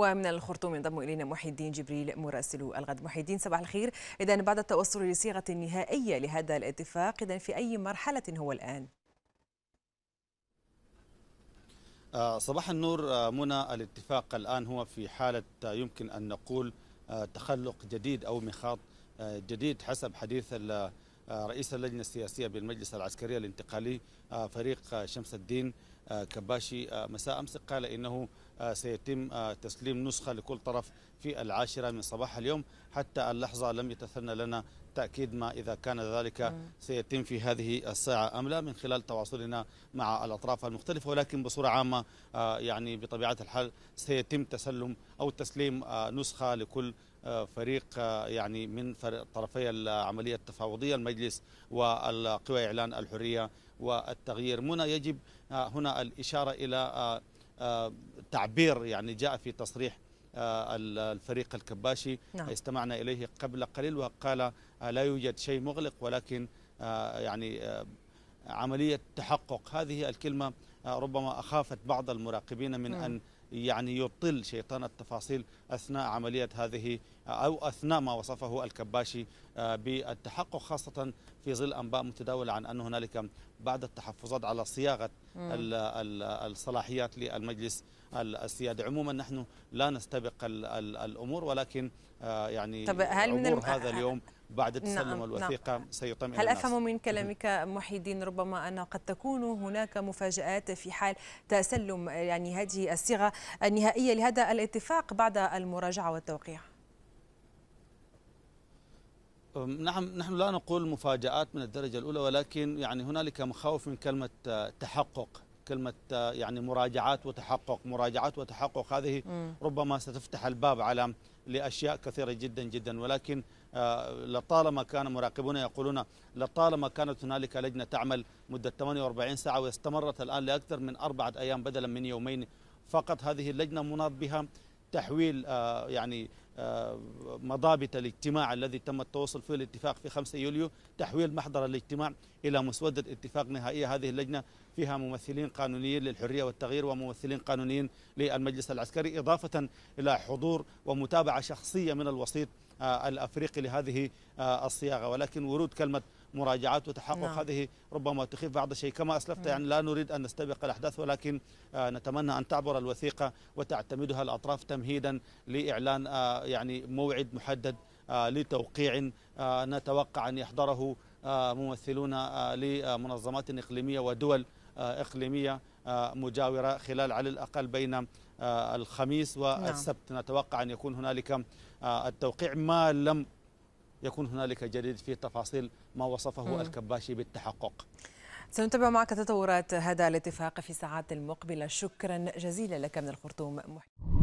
ومن الخرطوم ينضم الينا محي الدين جبريل مراسل الغد محي الدين صباح الخير اذا بعد التوصل لصيغه نهائيه لهذا الاتفاق اذا في اي مرحله هو الان آه، صباح النور آه، منى الاتفاق الان هو في حاله آه، يمكن ان نقول تخلق جديد او مخاط جديد حسب حديث رئيس اللجنه السياسيه بالمجلس العسكري الانتقالي فريق شمس الدين كباشي مساء امس قال انه آه، سيتم آه، تسليم نسخة لكل طرف في العاشرة من صباح اليوم حتى اللحظة لم يتثنى لنا تأكيد ما إذا كان ذلك سيتم في هذه الساعة أم لا من خلال تواصلنا مع الأطراف المختلفة ولكن بصورة عامة آه، يعني بطبيعة الحال سيتم تسلم أو تسليم نسخة لكل فريق يعني من طرفي العملية التفاوضية المجلس والقوى إعلان الحرية والتغيير منى يجب هنا الإشارة إلى آه، تعبير يعني جاء في تصريح آه، الفريق الكباشي نعم. استمعنا إليه قبل قليل وقال آه، لا يوجد شيء مغلق ولكن يعني عملية تحقق هذه الكلمة ربما أخافت بعض المراقبين من نعم. أن يعني يطل شيطان التفاصيل أثناء عملية هذه أو أثناء ما وصفه الكباشي آه، بالتحقق خاصة في ظل أنباء متداولة عن أن هنالك بعض التحفظات على صياغة الصلاحيات للمجلس السيادي عموما نحن لا نستبق الأمور ولكن آه، يعني طب هل من هذا اليوم بعد تسلم نعم الوثيقة نعم سيطمئن هل أفهم من كلامك محي الدين ربما أن قد تكون هناك مفاجآت في حال تسلم يعني هذه الصيغة النهائية لهذا الاتفاق بعد المراجعة والتوقيع نعم نحن لا نقول مفاجآت من الدرجة الأولى ولكن يعني هنالك مخاوف من كلمة تحقق كلمه آه، يعني مراجعات وتحقق مراجعات وتحقق هذه ربما ستفتح الباب على لاشياء كثيره جدا جدا ولكن آه، لطالما كان مراقبون يقولون لطالما كانت هنالك لجنه تعمل مده 48 ساعه واستمرت الان لاكثر من اربعه ايام بدلا من يومين فقط هذه اللجنه مناط بها تحويل آه، يعني مضابط الاجتماع الذي تم التوصل فيه الاتفاق في 5 يوليو تحويل محضر الاجتماع إلى مسودة اتفاق نهائية هذه اللجنة فيها ممثلين قانونيين للحرية والتغيير وممثلين قانونيين للمجلس العسكري إضافة إلى حضور ومتابعة شخصية من الوسيط آه، الأفريقي لهذه آه، الصياغة ولكن ورود كلمة مراجعات وتحقق نعم. هذه ربما تخيف بعض الشيء كما أسلفت نعم. يعني لا نريد أن نستبق الأحداث ولكن آه، نتمنى أن تعبر الوثيقة وتعتمدها الأطراف تمهيدا لإعلان آه، يعني موعد محدد آه، لتوقيع نتوقع أن يحضره ممثلون لمنظمات إقليمية ودول إقليمية مجاورة خلال على الأقل بين الخميس نعم. والسبت نتوقع أن يكون هنالك التوقيع ما لم يكون هنالك جديد في تفاصيل ما وصفه مم. الكباشي بالتحقق سنتابع معك تطورات هذا الاتفاق في ساعات المقبلة شكرا جزيلا لك من الخرطوم